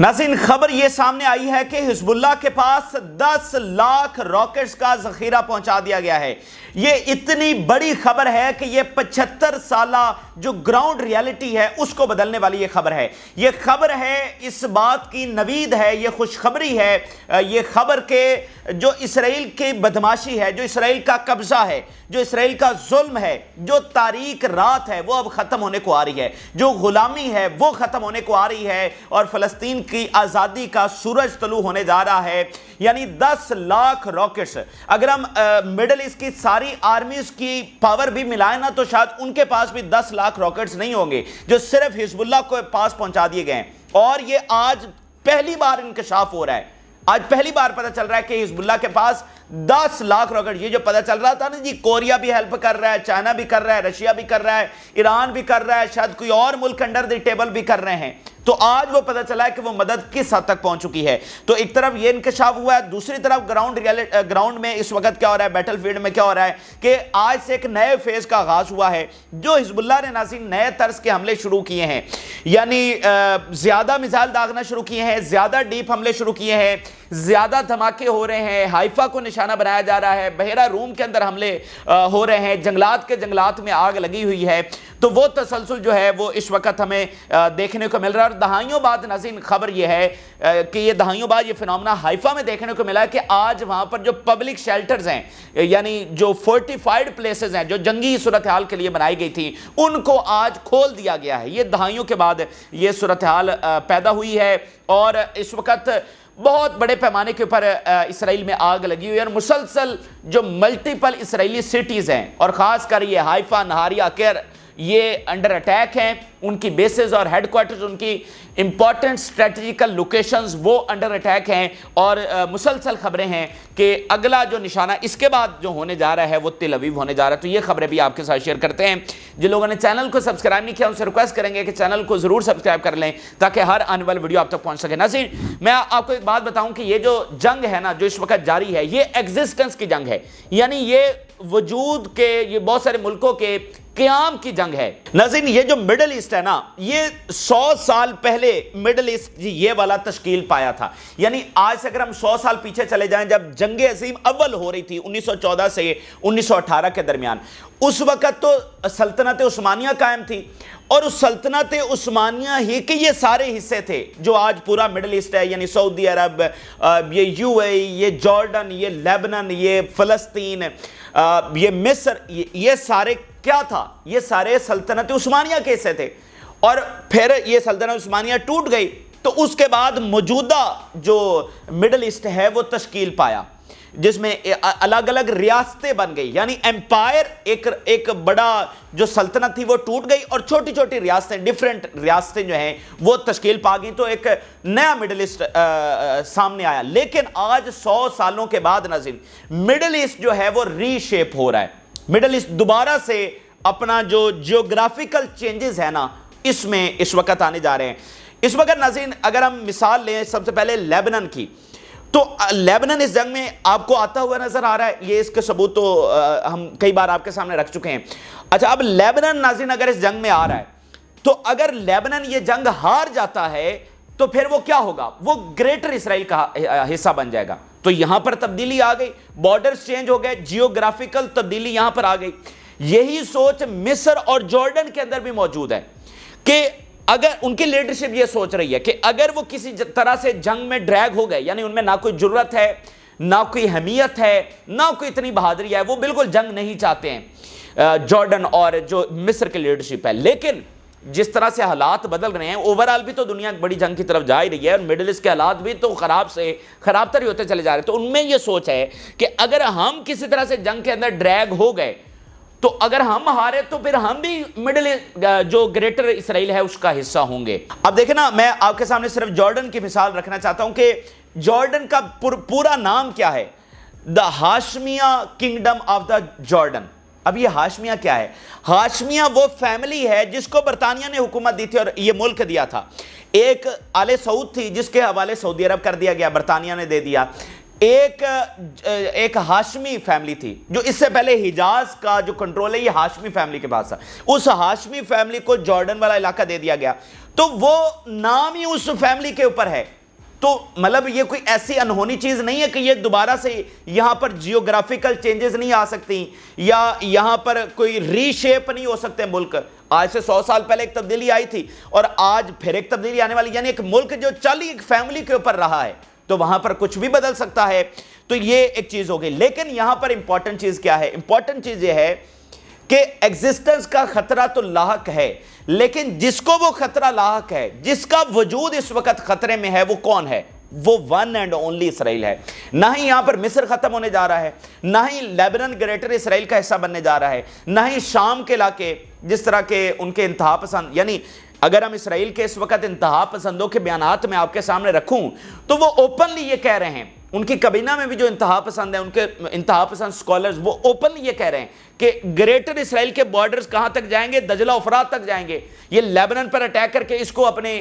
नाजिन खबर यह सामने आई है कि हिजबुल्ला के पास 10 लाख रॉकेट्स का जखीरा पहुंचा दिया गया है यह इतनी बड़ी खबर है कि यह पचहत्तर साल जो ग्राउंड रियलिटी है उसको बदलने वाली यह खबर है यह खबर है इस बात की नवीद है यह खुशखबरी है यह खबर के जो इसराइल की बदमाशी है जो इसराइल का कब्जा है जो इसराइल का जुल्म है जो तारीख रात है वो अब ख़त्म होने को आ रही है जो गुलामी है वो ख़त्म होने को आ रही है और फ़लस्तीन की आज़ादी का सूरज तलु होने जा रहा है यानी दस लाख रॉकेट्स अगर हम मिडल ईस्ट की सारी आर्मीज की पावर भी मिलाए ना तो शायद उनके पास भी दस लाख रॉकेट्स नहीं होंगे जो सिर्फ हिजबुल्ला को पास पहुंचा दिए गए और ये आज पहली बार इंकशाफ हो रहा है आज पहली बार पता चल रहा है कि हिजबुल्ला के पास दस लाख रॉकेट ये जो पता चल रहा था ना जी कोरिया भी हेल्प कर रहा है चाइना भी कर रहा है रशिया भी कर रहा है ईरान भी कर रहा है शायद कोई और मुल्क अंडर द टेबल भी कर रहे हैं तो आज वो पता चला है कि वो मदद किस हद तक पहुंच चुकी है तो एक तरफ ये इंकशाफ हुआ है दूसरी तरफ ग्राउंड ग्राउंड में इस वक्त क्या हो रहा है बैटल फील्ड में क्या हो रहा है कि आज से एक नए फेज का आगाज हुआ है जो हिजबुल्ला ने नासिर नए तर्ज के हमले शुरू किए हैं यानी ज्यादा मिसाइल दागना शुरू किए हैं ज्यादा डीप हमले शुरू किए हैं ज्यादा धमाके हो रहे हैं हाइफा को निशाना बनाया जा रहा है बहरा रूम के अंदर हमले हो रहे हैं जंगलात के जंगलात में आग लगी हुई है तो वो तसलसल जो है वो इस वक्त हमें देखने को मिल रहा है और दहाइयों बाद नजीन खबर यह है कि ये दहाइयों बाद ये फिनमना हाइफा में देखने को मिला है कि आज वहाँ पर जो पब्लिक शेल्टर्स हैं यानी जो फोर्टिफाइड प्लेसेस हैं जो जंगी सूरत हाल के लिए बनाई गई थी उनको आज खोल दिया गया है ये दहाइयों के बाद ये सूरत हाल पैदा हुई है और इस वक्त बहुत बड़े पैमाने के ऊपर इसराइल में आग लगी हुई है और मुसलसल जो मल्टीपल इसराइली सिटीज़ हैं और ख़ास कर ये हाइफा नहारिया केयर ये अंडर अटैक हैं उनकी बेसिस और हेडक्वार्टर उनकी इंपॉर्टेंट स्ट्रेटजिकल लोकेशंस वो अंडर अटैक हैं और आ, मुसलसल खबरें हैं कि अगला जो निशाना इसके बाद जो होने जा रहा है वो तिल अवीव होने जा रहा है तो ये खबरें भी आपके साथ शेयर करते हैं जिन लोगों ने चैनल को सब्सक्राइब नहीं किया उनसे रिक्वेस्ट करेंगे कि चैनल को ज़रूर सब्सक्राइब कर लें ताकि हर आने वाली वीडियो आप तक पहुँच सके नासिर मैं आपको एक बात बताऊँ कि ये जो जंग है ना जो इस वक्त जारी है ये एग्जिस्टेंस की जंग है यानी ये वजूद के ये बहुत सारे मुल्कों के क्याम की जंग है नजीन ये जो मिडल ईस्ट है ना ये 100 साल पहले मिडल ईस्ट ये वाला तश्कील पाया था यानी आज से अगर हम 100 साल पीछे चले जाएं जब जंग अजीम अव्वल हो रही थी 1914 से 1918 के दरमियान उस वक़्त तो सल्तनत उस्मानिया कायम थी और उस सल्तनत उस्मानिया ही के ये सारे हिस्से थे जो आज पूरा मिडल ईस्ट है यानी सऊदी अरब ये यूएई ये जॉर्डन ये लेबनन ये फ़लस्तीन ये मिस्र ये, ये सारे क्या था ये सारे सल्तनत उस्मानिया के हिस्से थे और फिर ये सल्तनत उस्मानिया टूट गई तो उसके बाद मौजूदा जो मिडल ईस्ट है वो तश्कील पाया जिसमें अलग अलग रियासतें बन गई यानी एम्पायर एक एक बड़ा जो सल्तनत थी वो टूट गई और छोटी छोटी रियासतें डिफरेंट रियासतें जो हैं वो तश्कील पा गई तो एक नया मिडल ईस्ट सामने आया लेकिन आज सौ सालों के बाद नाजिन मिडल ईस्ट जो है वो रीशेप हो रहा है मिडल ईस्ट दोबारा से अपना जो जियोग्राफिकल चेंजेस है ना इसमें इस वक्त आने जा रहे हैं इस वक्त नाजीन अगर हम मिसाल लें सबसे पहले लेबनन की तो लेबनन इस जंग में आपको आता हुआ नजर आ रहा है ये इसके सबूत तो आ, हम कई बार आपके सामने रख चुके हैं अच्छा अब लेबनन नाजिन अगर इस जंग में आ रहा है तो अगर लेबनन ये जंग हार जाता है तो फिर वो क्या होगा वो ग्रेटर इसराइल का हिस्सा बन जाएगा तो यहां पर तब्दीली आ गई बॉर्डर चेंज हो गए जियोग्राफिकल तब्दीली यहां पर आ गई यही सोच मिस्र और जॉर्डन के अंदर भी मौजूद है कि अगर उनकी लीडरशिप ये सोच रही है कि अगर वो किसी तरह से जंग में ड्रैग हो गए यानी उनमें ना कोई जरूरत है ना कोई अहमियत है ना कोई इतनी बहादुरी है वो बिल्कुल जंग नहीं चाहते हैं जॉर्डन और जो मिस्र की लीडरशिप है लेकिन जिस तरह से हालात बदल रहे हैं ओवरऑल भी तो दुनिया बड़ी जंग की तरफ जा ही रही है और मिडिल ईस्ट के हालात भी तो ख़राब से ख़राबतर ही होते चले जा रहे हैं तो उनमें यह सोच है कि अगर हम किसी तरह से जंग के अंदर ड्रैग हो गए तो अगर हम हारे तो फिर हम भी मिडिल जो ग्रेटर इसराइल है उसका हिस्सा होंगे अब देखे ना मैं आपके सामने सिर्फ जॉर्डन की मिसाल रखना चाहता हूं कि जॉर्डन का पुर, पूरा नाम क्या है the Hashemite kingdom of the Jordan अब ये हाशमिया क्या है हाशमिया वो फैमिली है जिसको बरतानिया ने हुकूमत दी थी और ये मुल्क दिया था एक आले सऊद थी जिसके हवाले सऊदी अरब कर दिया गया बरतानिया ने दे दिया एक एक हाशमी फैमिली थी जो इससे पहले हिजाज का जो कंट्रोल है ये हाशमी फैमिली के पास था उस हाशमी फैमिली को जॉर्डन वाला इलाका दे दिया गया तो वो नाम ही उस फैमिली के ऊपर है तो मतलब ये कोई ऐसी अनहोनी चीज नहीं है कि ये दोबारा से यहां पर जियोग्राफिकल चेंजेस नहीं आ सकती या यहां पर कोई रीशेप नहीं हो सकते मुल्क आज से सौ साल पहले एक तब्दीली आई थी और आज फिर एक तब्दीली आने वाली यानी एक मुल्क जो चल एक फैमिली के ऊपर रहा है तो वहां पर कुछ भी बदल सकता है तो ये एक चीज हो गई लेकिन यहां पर इंपॉर्टेंट चीज क्या है इंपॉर्टेंट चीज यह है कि एग्जिस्टेंस का खतरा तो लाहक है लेकिन जिसको वो खतरा लाहक है जिसका वजूद इस वक्त खतरे में है वो कौन है वो वन एंड ओनली इसराइल है ना ही यहां पर मिस्र खत्म होने जा रहा है ना ही लेबनन ग्रेटर इसराइल का हिस्सा बनने जा रहा है ना ही शाम के इलाके जिस तरह के उनके इंतहा पसंद यानी अगर हम इसराइल के इस वक्त इंतहा पसंदों के बयान में आपके सामने रखूं तो वो ओपनली ये कह रहे हैं उनकी कबीना में भी जो इंतहा पसंद है उनके इंतहा पसंद स्कॉलर्स वो ओपनली ये कह रहे हैं कि ग्रेटर इसराइल के बॉर्डर्स कहां तक जाएंगे दजला उफरा तक जाएंगे ये लेबनन पर अटैक करके इसको अपने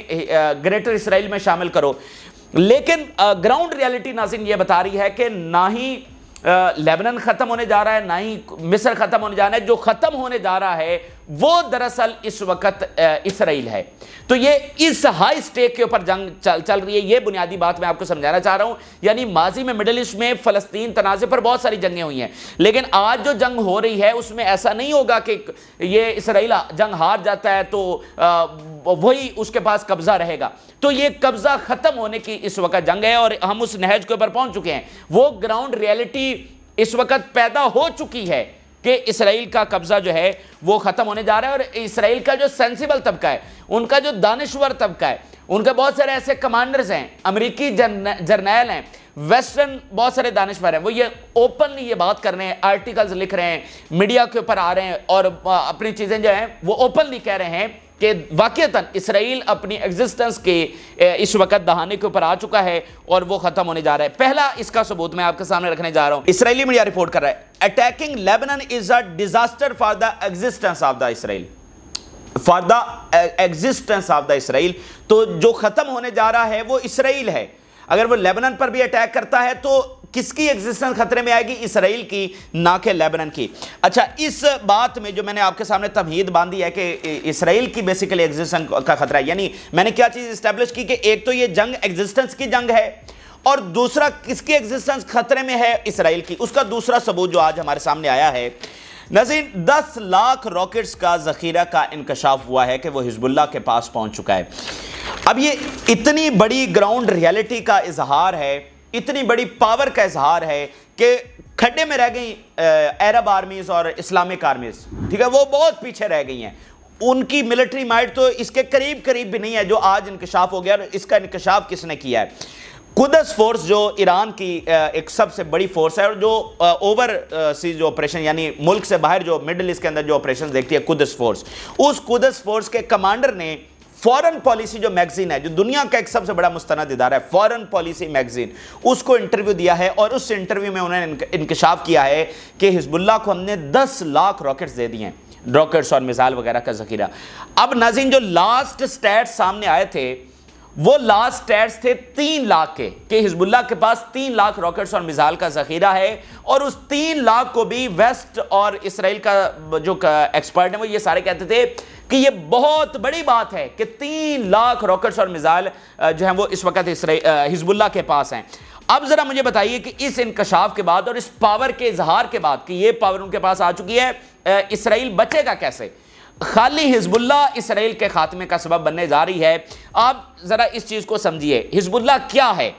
ग्रेटर इसराइल में शामिल करो लेकिन ग्राउंड रियलिटी नाजिन ये बता रही है कि ना ही लेबनन ख़त्म होने जा रहा है ना ही मिस्र ख़त्म होने जा रहा है जो ख़त्म होने जा रहा है वो दरअसल इस वक्त इसराइल है तो ये इस हाई स्टेक के ऊपर जंग चल चल रही है ये बुनियादी बात मैं आपको समझाना चाह रहा हूं यानी माजी में मिडल ईस्ट में फ़लस्तीन तनाज़े पर बहुत सारी जंगें हुई हैं लेकिन आज जो जंग हो रही है उसमें ऐसा नहीं होगा कि ये इसराइल जंग हार जाता है तो वही उसके पास कब्ज़ा रहेगा तो ये कब्ज़ा ख़त्म होने की इस वक्त जंग है और हम उस नहज के ऊपर पहुंच चुके हैं वो ग्राउंड रियलिटी इस वक्त पैदा हो चुकी है कि इसराइल का कब्जा जो है वो ख़त्म होने जा रहा है और इसराइल का जो सेंसिबल तबका है उनका जो दानश्वर तबका है उनके बहुत सारे ऐसे कमांडर्स हैं अमरीकी जर्नैल हैं वेस्टर्न बहुत सारे दानश्वर हैं वो ये ओपनली ये बात कर रहे हैं आर्टिकल्स लिख रहे हैं मीडिया के ऊपर आ रहे हैं और अपनी चीज़ें जो हैं वो ओपनली कह रहे हैं कि वाक़ता इसराइल अपनी एग्जिस्टेंस के इस वक्त दहाने के ऊपर आ चुका है और वो ख़त्म होने जा रहा है पहला इसका सबूत मैं आपके सामने रखने जा रहा हूं इसराइली मीडिया रिपोर्ट कर रहा है attacking Lebanon is a disaster for the existence of the Israel for the existence of the Israel तो जो ख़त्म होने जा रहा है वो इसराइल है अगर वो लेबनन पर भी अटैक करता है तो किसकी एग्जिस्टेंस खतरे में आएगी इसराइल की ना कि लेबनन की अच्छा इस बात में जो मैंने आपके सामने तमहीद बांधी है कि इसराइल की बेसिकली एग्जिस्टेंस का खतरा है यानी मैंने क्या चीज़ इस्टेब्लिश की कि एक तो ये जंग एग्जिस्टेंस की जंग है और दूसरा किसकी एग्जिस्टेंस खतरे में है इसराइल की उसका दूसरा सबूत जो आज हमारे सामने आया है नजीन 10 लाख रॉकेट्स का जखीरा का इंकशाफ हुआ है कि वो हिजबुल्ला के पास पहुंच चुका है अब ये इतनी बड़ी ग्राउंड रियलिटी का इजहार है इतनी बड़ी पावर का इजहार है कि खड्डे में रह गई अरब आर्मीज और इस्लामिक आर्मीज ठीक है वो बहुत पीछे रह गई हैं उनकी मिलिट्री माइट तो इसके करीब करीब भी नहीं है जो आज इंकशाफ हो गया और इसका इंकशाफ किसने किया है कुदस फोर्स जो ईरान की एक सबसे बड़ी फोर्स है और जो ओवर सीज ऑपरेशन यानी मुल्क से बाहर जो मिडल ईस्ट के अंदर जो ऑपरेशन देखती है कुदस फोर्स उस कुदस फोर्स के कमांडर ने फॉरेन पॉलिसी जो मैगजीन है जो दुनिया का एक सबसे बड़ा मुस्तंद इदारा है फॉरेन पॉलिसी मैगजीन उसको इंटरव्यू दिया है और उस इंटरव्यू में उन्होंने इंकशाफ किया है कि हिजबुल्ला को हमने दस लाख रॉकेट्स दे दिए हैं रॉकेट्स और मिसाइल वगैरह का जखीरा अब नाजिन जो लास्ट स्टैट सामने आए थे वो लास्ट स्टैट्स थे तीन लाख के कि हिजबुल्ला के पास तीन लाख रॉकेट्स और मिसाइल का जखीरा है और उस तीन लाख को भी वेस्ट और इसराइल का जो एक्सपर्ट है वो ये सारे कहते थे कि ये बहुत बड़ी बात है कि तीन लाख रॉकेट्स और मिसाइल जो हैं वो इस वक्त हिजबुल्ला के पास हैं अब ज़रा मुझे बताइए कि इस इंकशाफ के बाद और इस पावर के इजहार के बाद कि ये पावर उनके पास आ चुकी है इसराइल बचेगा कैसे खाली हिजबुल्ला इसराइल के खात्मे का सबब बनने जा रही है आप ज़रा इस चीज़ को समझिए हिजबुल्ला क्या है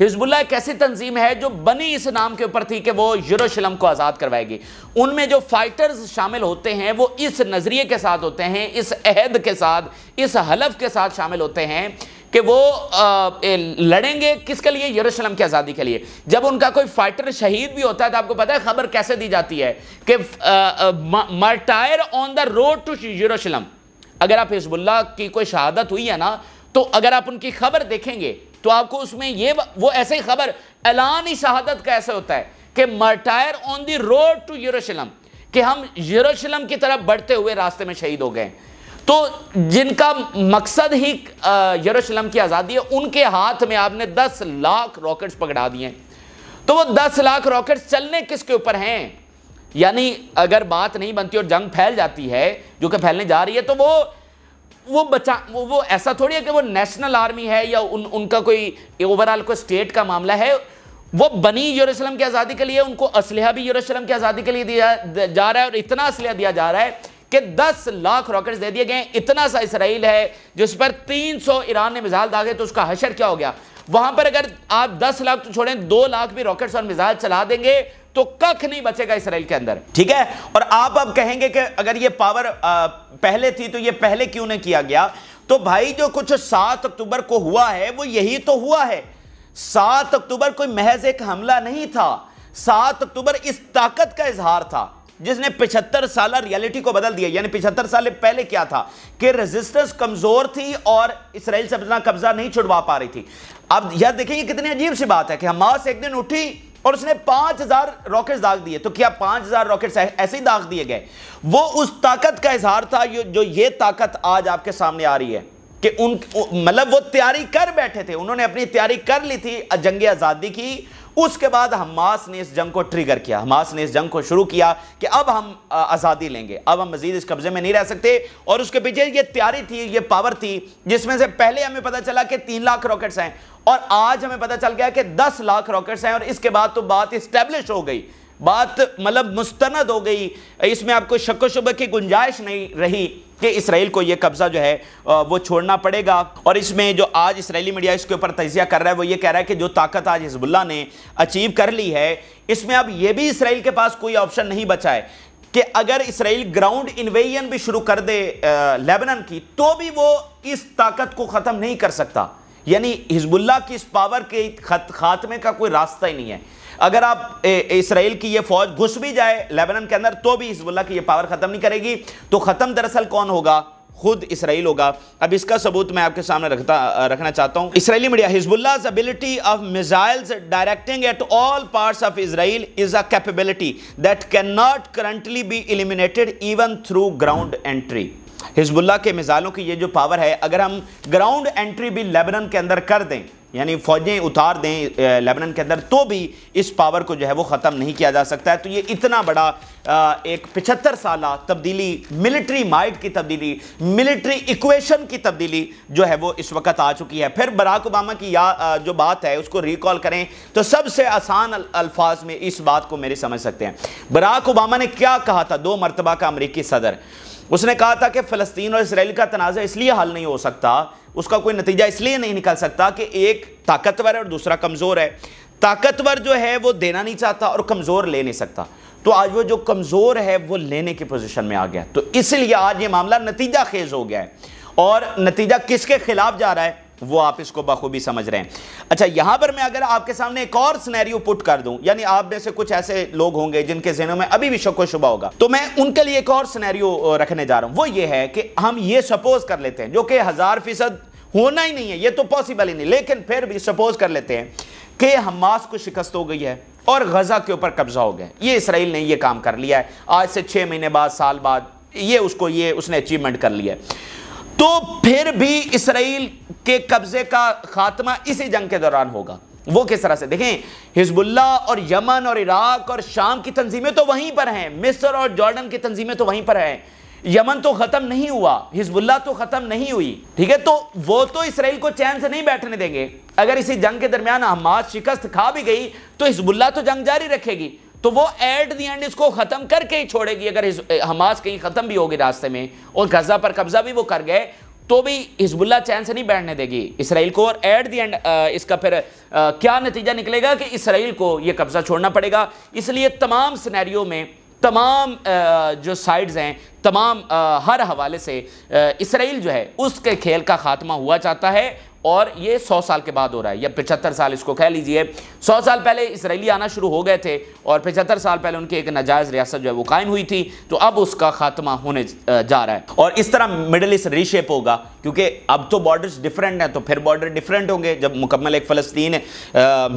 हिजबुल्ला एक ऐसी तंजीम है जो बनी इस नाम के ऊपर थी कि वो यूरोशलम को आज़ाद करवाएगी उनमें जो फाइटर्स शामिल होते हैं वो इस नज़रिए के साथ होते हैं इस अहद के साथ इस हलफ के साथ शामिल होते हैं कि वो आ, लड़ेंगे किसके लिए यरूशलेम की आज़ादी के लिए जब उनका कोई फाइटर शहीद भी होता है तो आपको पता है खबर कैसे दी जाती है कि martyr on the road to Jerusalem अगर आप हिजबुल्ला की कोई शहादत हुई है ना तो अगर आप उनकी खबर देखेंगे तो आपको उसमें ये वो ऐसे ही खबर ऐलान ही शहादत का ऐसा होता है कि martyr on the road to Jerusalem कि हम यूरोशलम की तरफ बढ़ते हुए रास्ते में शहीद हो गए तो जिनका मकसद ही यरूशलेम की आज़ादी है उनके हाथ में आपने 10 लाख रॉकेट्स पकड़ा दिए तो वो 10 लाख रॉकेट्स चलने किसके ऊपर हैं यानी अगर बात नहीं बनती और जंग फैल जाती है जो कि फैलने जा रही है तो वो वो बचा वो, वो ऐसा थोड़ी है कि वो नेशनल आर्मी है या उन उनका कोई ओवरऑल कोई स्टेट का मामला है वो बनी यरूशलेम की आज़ादी के लिए उनको असलहा भी यरूशलेम की आज़ादी के लिए दिया जा रहा है और इतना असलह दिया जा रहा है कि 10 लाख रॉकेट्स दे दिए गए इतना सा इसराइल है जिस पर 300 ईरान ने मिसाइल दागे तो उसका हशर क्या हो गया वहां पर अगर आप 10 लाख तो छोड़ें 2 लाख भी रॉकेट्स और मिसाइल चला देंगे तो कख नहीं बचेगा इसराइल के अंदर ठीक है और आप अब कहेंगे कि अगर ये पावर पहले थी तो ये पहले क्यों नहीं किया गया तो भाई जो कुछ सात अक्टूबर को हुआ है वो यही तो हुआ है सात अक्टूबर कोई महज एक हमला नहीं था सात अक्टूबर इस ताकत का इजहार था जिसने पिछहत्तर साल रियलिटी को बदल दिया यानी पिछहत्तर साल पहले क्या था कि रेजिस्टेंस कमजोर थी और इसराइल से अपना कब्जा नहीं छुड़वा पा रही थी अब यह देखिए कितनी अजीब सी बात है कि हमास एक दिन उठी और उसने हजार रॉकेट दाग दिए तो क्या पांच हजार रॉकेट ऐसे ही दाग दिए गए वो उस ताकत का इजहार था जो ये ताकत आज आपके सामने आ रही है कि उन मतलब वो तैयारी कर बैठे थे उन्होंने अपनी तैयारी कर ली थी जंग आज़ादी की उसके बाद हमास ने इस जंग को ट्रिगर किया हमास ने इस जंग को शुरू किया कि अब हम आज़ादी लेंगे अब हम मजीद इस कब्जे में नहीं रह सकते और उसके पीछे ये तैयारी थी ये पावर थी जिसमें से पहले हमें पता चला कि तीन लाख रॉकेट्स हैं और आज हमें पता चल गया कि दस लाख रॉकेट्स हैं और इसके बाद तो बात इस्टेब्लिश हो गई बात मतलब मुस्तनद हो गई इसमें आपको शक् की गुंजाइश नहीं रही कि इसराइल को यह कब्जा जो है वो छोड़ना पड़ेगा और इसमें जो आज इसराइली मीडिया इसके ऊपर तजिया कर रहा है वो ये कह रहा है कि जो ताकत आज हिजबुल्ला ने अचीव कर ली है इसमें अब यह भी इसराइल के पास कोई ऑप्शन नहीं बचा है कि अगर इसराइल ग्राउंड इन्वेजन भी शुरू कर दे लेबनन की तो भी वो इस ताकत को ख़त्म नहीं कर सकता यानी हिजबुल्ला की इस पावर के खात्मे का कोई रास्ता ही नहीं है अगर आप इसराइल की ये फौज घुस भी जाए लेबनान के अंदर तो भी हिजबुल्ला की ये पावर ख़त्म नहीं करेगी तो ख़त्म दरअसल कौन होगा खुद इसराइल होगा अब इसका सबूत मैं आपके सामने रखता रखना चाहता हूं Israeli media Hezbollah's ability of missiles directing at all parts of Israel is a capability that can not currently be eliminated even through ground entry Hezbollah के मिसाइलों की ये जो पावर है अगर हम ग्राउंड एंट्री भी लेबनन के अंदर कर दें यानी फ़ौजें उतार दें लेबनान के अंदर तो भी इस पावर को जो है वो ख़त्म नहीं किया जा सकता है तो ये इतना बड़ा एक पिछहत्तर साल तब्दीली मिलिट्री माइट की तब्दीली मिलिट्री इक्वेशन की तब्दीली जो है वो इस वक्त आ चुकी है फिर बराक ओबामा की या जो बात है उसको रिकॉल करें तो सबसे आसान अल्फाज में इस बात को मेरे समझ सकते हैं बराक ओबामा ने क्या कहा था दो मरतबा का अमरीकी सदर उसने कहा था कि फ़लस्तीन और इसराइल का तनाज़ा इसलिए हल नहीं हो सकता उसका कोई नतीजा इसलिए नहीं निकल सकता कि एक ताकतवर है और दूसरा कमज़ोर है ताकतवर जो है वो देना नहीं चाहता और कमज़ोर ले नहीं सकता तो आज वो जो कमज़ोर है वो लेने की पोजीशन में आ गया तो इसलिए आज ये मामला नतीजा खेज हो गया है और नतीजा किसके खिलाफ जा रहा है वो आप इसको बखूबी समझ रहे हैं अच्छा यहां पर मैं अगर आपके सामने एक और स्नैरियो पुट कर दूं यानी आप में से कुछ ऐसे लोग होंगे जिनके जहनों में अभी भी शक शको शुबा होगा तो मैं उनके लिए एक और स्नैरियो रखने जा रहा हूं वो ये है कि हम ये सपोज कर लेते हैं जो कि हज़ार फीसद होना ही नहीं है ये तो पॉसिबल ही नहीं लेकिन फिर भी सपोज कर लेते हैं कि हमास को शिकस्त हो गई है और गजा के ऊपर कब्जा हो गया ये इसराइल ने ये काम कर लिया है आज से छह महीने बाद साल बाद ये उसको ये उसने अचीवमेंट कर लिया है तो फिर भी इसराइल के कब्जे का खात्मा इसी जंग के दौरान होगा वो किस तरह से देखें हिजबुल्ला और यमन और इराक और शाम की तंजीमें तो वहीं पर हैं मिस्र और जॉर्डन की तंजीमें तो वहीं पर हैं यमन तो ख़त्म नहीं हुआ हिजबुल्ला तो ख़त्म नहीं हुई ठीक है तो वो तो इसराइल को चैन से नहीं बैठने देंगे अगर इसी जंग के दरमियान हमास शिकस्त खा भी गई तो हिजबुल्ला तो जंग जारी रखेगी तो वो एट दी एंड इसको ख़त्म करके ही छोड़ेगी अगर हमास कहीं ख़त्म भी होगी रास्ते में और गजा पर कब्ज़ा भी वो कर गए तो भी हिजबुल्ला चैन से नहीं बैठने देगी इसराइल को और एट दी एंड इसका फिर आ, क्या नतीजा निकलेगा कि इसराइल को ये कब्ज़ा छोड़ना पड़ेगा इसलिए तमाम सिनेरियो में तमाम जो साइड्स हैं तमाम हर हवाले से इसराइल जो है उसके खेल का खात्मा हुआ चाहता है और ये सौ साल के बाद हो रहा है या पचहत्तर साल इसको कह लीजिए सौ साल पहले इसराइली आना शुरू हो गए थे और पचहत्तर साल पहले उनकी एक नाजायज़ रियासत जो है वो कायम हुई थी तो अब उसका खात्मा होने जा रहा है और इस तरह मिडल ईस्ट रीशेप होगा क्योंकि अब तो बॉर्डर्स डिफरेंट हैं तो फिर बॉर्डर डिफरेंट होंगे जब मुकम्मल एक फ़लस्तीन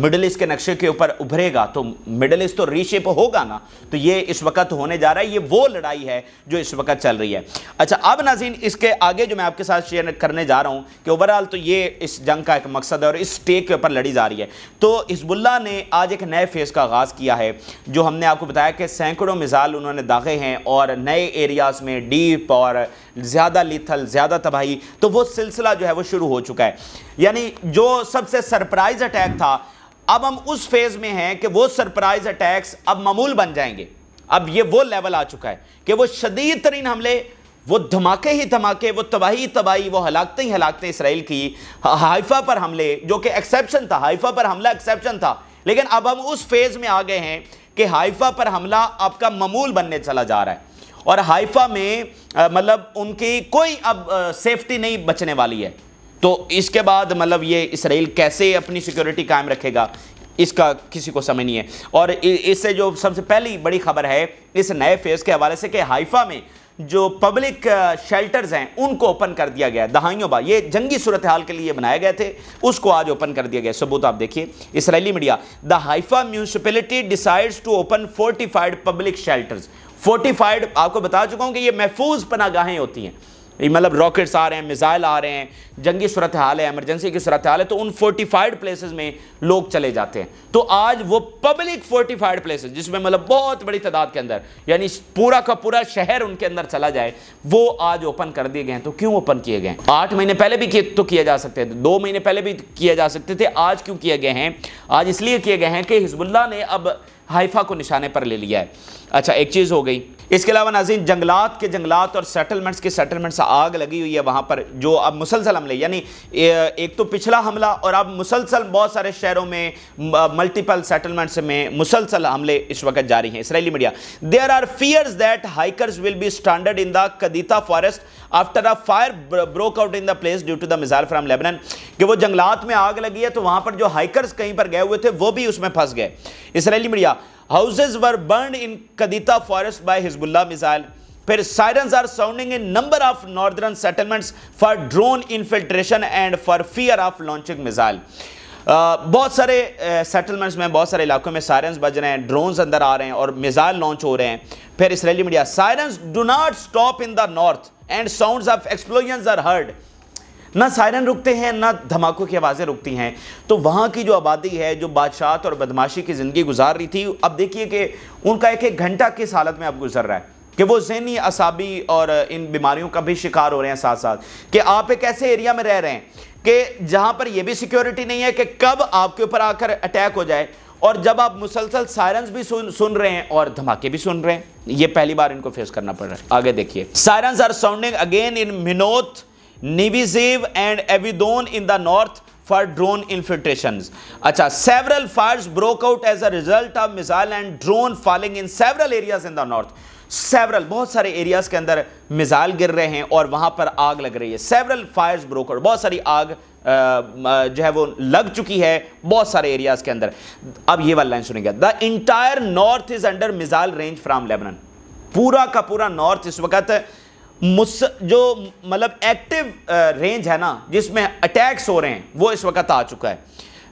मिडल ईस्ट के नक्शे के ऊपर उभरेगा तो मिडल ईस्ट तो रीशेप होगा ना तो ये इस वक्त होने जा रहा है ये वो लड़ाई है जो इस वक्त चल रही है अच्छा अब नाजीन इसके आगे जो मैं आपके साथ शेयर करने जा रहा हूँ कि ओवरऑल तो ये इस जंग का एक मकसद है और इस स्टेक के ऊपर लड़ी जा रही है तो हिजबुल्ला ने आज एक नए फेज़ का आगाज़ किया है जो हमने आपको बताया कि सैकड़ों मिजाल उन्होंने दागे हैं और नए एरियाज़ में डीप और ज़्यादा लिथल ज़्यादा तबाही तो वो सिलसिला जो है वो शुरू हो चुका है यानी जो सबसे सरप्राइज़ अटैक था अब हम उस फेज़ में हैं कि वो सरप्राइज़ अटैक्स अब मामूल बन जाएंगे अब ये वो लेवल आ चुका है कि वो शदीद तरीन हमले वो धमाके ही धमाके वो तबाही ही तबाही वो हलाकते ही हलाकते इसराइल की हाइफा पर हमले जो कि एक्सेप्शन था हाइफा पर हमला एक्सेप्शन था लेकिन अब हम उस फेज़ में आ गए हैं कि हाइफा पर हमला आपका ममूल बनने चला जा रहा है और हाइफा में मतलब उनकी कोई अब सेफ्टी नहीं बचने वाली है तो इसके बाद मतलब ये इसराइल कैसे अपनी सिक्योरिटी कायम रखेगा इसका किसी को समझ नहीं है और इससे जो सबसे पहली बड़ी खबर है इस नए फेज़ के हवाले से कि हाइफा में जो पब्लिक शेल्टर्स uh, हैं उनको ओपन कर दिया गया दहाइयों बाद ये जंगी सूरत हाल के लिए बनाए गए थे उसको आज ओपन कर दिया गया सबूत आप देखिए Israeli media the Haifa municipality decides to open fortified public shelters fortified आपको बता चुका हूँ कि ये महफूज पनागाहें होती हैं मतलब रॉकेट्स आ रहे हैं मिज़ाइल आ रहे हैं जंगी सूरत हाल है एमरजेंसी की सूरत हाल है तो उन फोर्टिफाइड प्लेसेस में लोग चले जाते हैं तो आज वो पब्लिक फोर्टिफाइड प्लेसेस जिसमें मतलब बहुत बड़ी तादाद के अंदर यानी पूरा का पूरा शहर उनके अंदर चला जाए वो आज ओपन कर दिए गए हैं तो क्यों ओपन किए गए आठ महीने पहले भी तो किए जा सकते थे दो महीने पहले भी किए जा सकते थे आज क्यों किए गए हैं आज इसलिए किए गए हैं कि हिजबुल्ला ने अब हाइफा को निशाने पर ले लिया है अच्छा एक चीज़ हो गई इसके अलावा नाजीन जंगलात के जंगलात और सेटलमेंट्स के सेटलमेंट्स आग लगी हुई है वहाँ पर जो अब मुसलसल हमले यानी एक तो पिछला हमला और अब मुसलसल बहुत सारे शहरों में मल्टीपल सेटलमेंट्स में मुसलसल हमले इस वक्त जारी हैं Israeli media there are fears that hikers will be standard in the Kadita forest after a fire broke out in the place due to the missile from Lebanon कि वो जंगलात में आग लगी है तो वहाँ पर जो हाइकर्स कहीं पर गए हुए थे वो भी उसमें फंस गए Israeli media houses were burn in Kadita forest by Hezbollah missile फिर siren are sounding in number of northern settlements for drone infiltration and for fear of launching missile बहुत सारे सेटलमेंट्स uh, में बहुत सारे इलाकों में सायरन्स बज रहे हैं ड्रोन्स अंदर आ रहे हैं और मिसाइल लॉन्च हो रहे हैं फिर Israeli media sirens do not stop in the north and sounds of explosion are heard ना सायरन रुकते हैं ना धमाकों की आवाज़ें रुकती हैं तो वहाँ की जो आबादी है जो बादशाह और बदमाशी की ज़िंदगी गुजार रही थी अब देखिए कि उनका एक एक घंटा किस हालत में अब गुजर रहा है कि वो जहनी असाबी और इन बीमारियों का भी शिकार हो रहे हैं साथ साथ कि आप एक ऐसे एरिया में रह रहे हैं कि जहाँ पर यह भी सिक्योरिटी नहीं है कि कब आपके ऊपर आकर अटैक हो जाए और जब आप मुसलसल सायरन भी सुन सुन रहे हैं और धमाके भी सुन रहे हैं ये पहली बार इनको फेस करना पड़ रहा है आगे देखिए siren are sounding again in Manot Neve Ziv and Avidon in the north for drone infiltration अच्छा several fires broke out as a result of missile and drone falling in several areas in the north several बहुत सारे areas के अंदर missile गिर रहे हैं और वहां पर आग लग रही है सेवरल फायर्स ब्रोकर बहुत सारी आग जो है वो लग चुकी है बहुत सारे एरियाज के अंदर अब ये वाला लाइन सुनेंगे the entire north is under missile range from Lebanon पूरा का पूरा नॉर्थ इस वक्त मुस जो मतलब एक्टिव रेंज uh, है ना जिसमें अटैक्स हो रहे हैं वो इस वक्त आ चुका है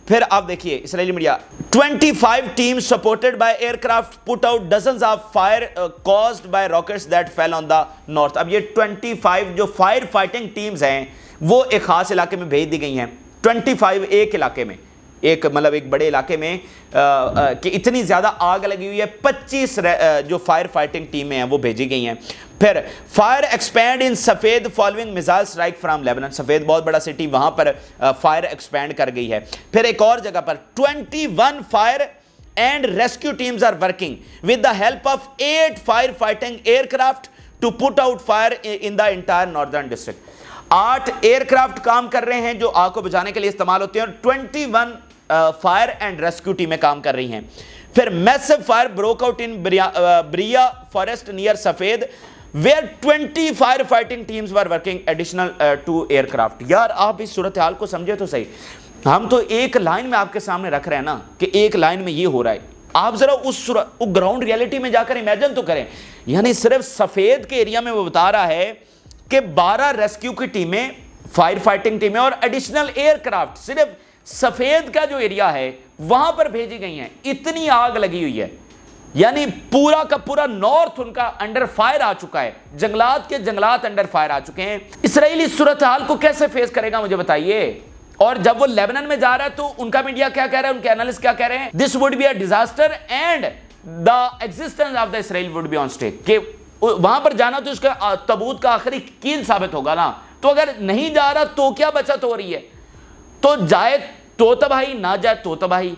फिर आप देखिए Israeli media 25 team supported by aircraft put out dozen of fire caused by rockets that fell on the north अब ये 25 जो फायर फाइटिंग टीम्स हैं वो एक खास इलाके में भेज दी गई हैं 25 एक इलाके में एक मतलब एक बड़े इलाके में आ, आ, कि इतनी ज़्यादा आग लगी हुई है पच्चीस जो फायर फाइटिंग टीमें हैं वो भेजी गई हैं फिर fire expand in Safed following missile strike from Lebanon Safed बहुत बड़ा सिटी वहाँ पर फायर एक्सपैंड कर गई है फिर एक और जगह पर twenty one fire and rescue teams are working with the help of eight fire fighting aircraft to put out fire in the entire northern district आठ एयरक्राफ्ट काम कर रहे हैं जो आग को बुझाने के लिए इस्तेमाल होते हैं और twenty one fire and rescue टीमें काम कर रही हैं फिर massive fire broke out in Biriya forest near Safed where 20 fire fighting teams were working additional two aircraft यार आप इस सूरत हाल को समझे तो सही हम तो एक लाइन में आपके सामने रख रहे हैं ना कि एक लाइन में ये हो रहा है आप जरा उस ग्राउंड रियलिटी में जाकर इमेजिन तो करें यानी सिर्फ सफेद के एरिया में वो बता रहा है कि 12 रेस्क्यू की टीमें फायर फाइटिंग टीमें और एडिशनल एयरक्राफ्ट सिर्फ सफेद का जो एरिया है वहां पर भेजी गई हैं इतनी आग लगी हुई है यानी पूरा का पूरा नॉर्थ उनका अंडर फायर आ चुका है जंगलात के जंगलात अंडर फायर आ चुके हैं इसराइली सूरत हाल को कैसे फेस करेगा मुझे बताइए और जब वो लेबनन में जा रहा है तो उनका मीडिया क्या कह रहा है उनके एनालिस्ट क्या कह रहे हैं this would be a disaster and the existence of the Israel would be on stake के वहां पर जाना तो उसका तबूत का आखिरी कील साबित होगा ना तो अगर नहीं जा रहा तो क्या बचत हो रही है तो जाए तो तबाही ना जाए तो तबाही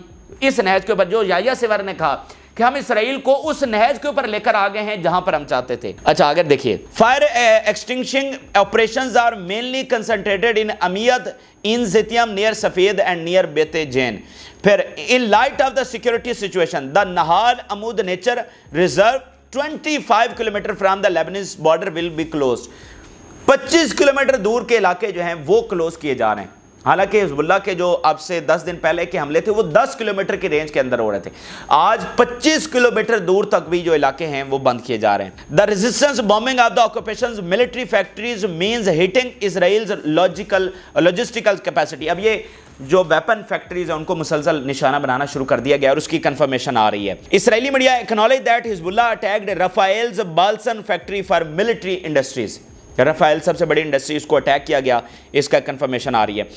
इस नहज के ऊपर जो याया सिवर ने कहा कि हम इसराइल को उस नहज के ऊपर लेकर आ गए हैं जहां पर हम चाहते थे अच्छा अगर देखिए fire extinguishing operations are mainly concentrated in Amiad in Zeitim near Safed and near Beit Jann फिर in light of the security situation the Nahal Amud nature reserve 25 kilometre from the Lebanese border will be close 25 kilometre दूर के इलाके जो हैं वो close किए जा रहे हैं हालांकि हिजबुल्ला के जो अब से 10 दिन पहले के हमले थे वो 10 किलोमीटर की रेंज के अंदर हो रहे थे आज 25 किलोमीटर दूर तक भी जो इलाके हैं वो बंद किए जा रहे हैं the resistance bombing of the occupation military factories means hitting Israel logical logistical capacity अब ये जो वेपन फैक्ट्रीज है उनको मुसलसल निशाना बनाना शुरू कर दिया गया और उसकी कंफर्मेशन आ रही है Israeli media acknowledge that Hezbollah attacked Rafael's Balsan factory for military industries Rafael सबसे बड़ी इंडस्ट्री इसको अटैक किया गया इसका कंफर्मेशन आ रही है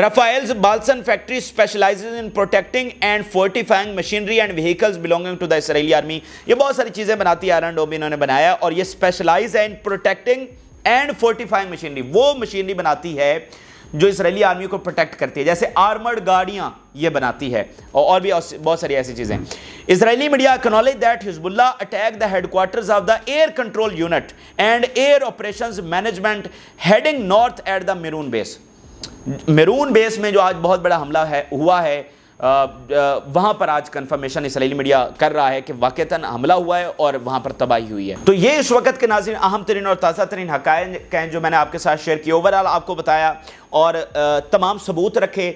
Rafael's Balsan factory specialise in protecting and fortifying machinery and vehicles belonging to the Israeli army ये बहुत सारी चीज़ें बनाती है आर एंड इन्होंने बनाया और ये स्पेशलाइज है in protecting and fortifying machinery वो मशीनरी बनाती है जो इसराइली आर्मी को प्रोटेक्ट करती है जैसे आर्मर्ड गाड़ियां ये बनाती है और भी बहुत सारी ऐसी चीज़ें Israeli media acknowledge that Hezbollah attack the headquarter of the air control unit and air operation management heading north at the Meron base Meron base में जो आज बहुत बड़ा हमला है हुआ है वहाँ पर आज कन्फर्मेशन इसराइली मीडिया कर रहा है कि वाक़ता हमला हुआ है और वहाँ पर तबाही हुई है तो ये इस वक्त के नाजिन अहम तरीन और ताज़ा तरीन हक़ हैं जो मैंने आपके साथ शेयर किए ओवरऑल आपको बताया और तमाम सबूत रखे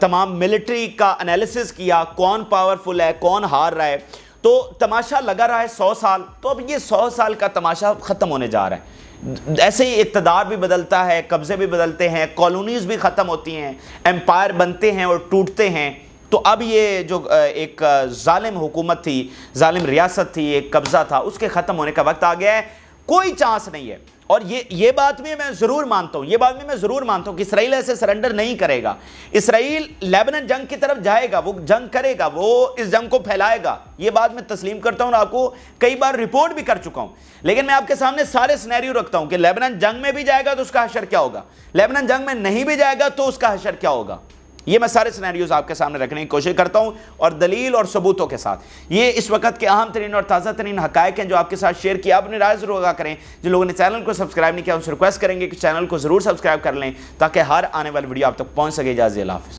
तमाम मिलिट्री का अनालिसिस किया कौन पावरफुल है कौन हार रहा है तो तमाशा लगा रहा है सौ साल तो अब ये सौ साल का तमाशा ख़त्म होने जा रहा है ऐसे ही इकतदार भी बदलता है कब्ज़े भी बदलते हैं कॉलोनीज़ भी ख़त्म होती हैं एम्पायर बनते हैं और टूटते हैं तो अब ये जो एक जालिम हुकूमत थी जालिम रियासत थी एक कब्ज़ा था उसके ख़त्म होने का वक्त आ गया है कोई चांस नहीं है और ये ये बात भी मैं ज़रूर मानता हूं ये बात भी मैं ज़रूर मानता हूं कि इसराइल ऐसे सरेंडर नहीं करेगा इसराइल लेबनन जंग की तरफ जाएगा वो जंग करेगा वो इस जंग को फैलाएगा ये बात मैं तस्लीम करता हूं और आपको कई बार रिपोर्ट भी कर चुका हूं लेकिन मैं आपके सामने सारे स्नैरियो रखता हूं कि लेबनन जंग में भी जाएगा तो उसका हशर क्या होगा लेबनन जंग में नहीं भी जाएगा तो उसका हशर क्या होगा ये मैं सारे सिनेरियोज आपके सामने रखने की कोशिश करता हूँ और दलील और सबूतों के साथ ये इस वक्त के अहम तरीन और ताज़ा तरीन हकायक हैं जो आपके साथ शेयर किया आपने राय जरूर आगा करें जो लोगों ने चैनल को सब्सक्राइब नहीं किया उनसे रिक्वेस्ट करेंगे कि चैनल को ज़रूर सब्सक्राइब कर लें ताकि हर आने वाली वीडियो आप तक पहुँच सके इजाज़ी हाफ़